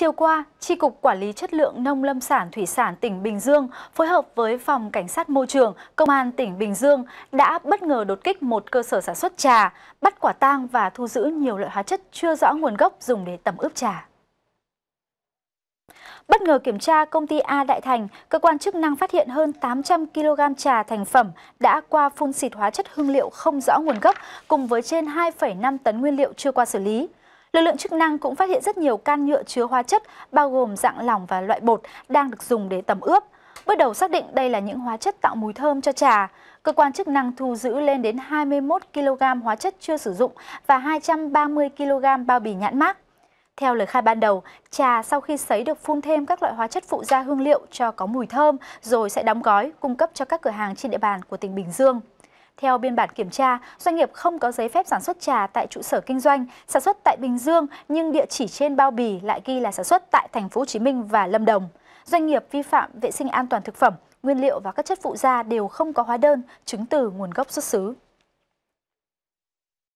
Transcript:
Chiều qua, Tri Cục Quản lý Chất lượng Nông Lâm sản Thủy sản tỉnh Bình Dương phối hợp với Phòng Cảnh sát Môi trường, Công an tỉnh Bình Dương đã bất ngờ đột kích một cơ sở sản xuất trà, bắt quả tang và thu giữ nhiều loại hóa chất chưa rõ nguồn gốc dùng để tẩm ướp trà. Bất ngờ kiểm tra công ty A Đại Thành, cơ quan chức năng phát hiện hơn 800 kg trà thành phẩm đã qua phun xịt hóa chất hương liệu không rõ nguồn gốc cùng với trên 2,5 tấn nguyên liệu chưa qua xử lý. Lực lượng chức năng cũng phát hiện rất nhiều can nhựa chứa hóa chất, bao gồm dạng lỏng và loại bột đang được dùng để tẩm ướp. Bước đầu xác định đây là những hóa chất tạo mùi thơm cho trà. Cơ quan chức năng thu giữ lên đến 21 kg hóa chất chưa sử dụng và 230 kg bao bì nhãn mát. Theo lời khai ban đầu, trà sau khi sấy được phun thêm các loại hóa chất phụ gia hương liệu cho có mùi thơm rồi sẽ đóng gói cung cấp cho các cửa hàng trên địa bàn của tỉnh Bình Dương. Theo biên bản kiểm tra, doanh nghiệp không có giấy phép sản xuất trà tại trụ sở kinh doanh, sản xuất tại Bình Dương nhưng địa chỉ trên bao bì lại ghi là sản xuất tại thành phố Hồ Chí Minh và Lâm Đồng. Doanh nghiệp vi phạm vệ sinh an toàn thực phẩm, nguyên liệu và các chất phụ gia đều không có hóa đơn, chứng từ nguồn gốc xuất xứ.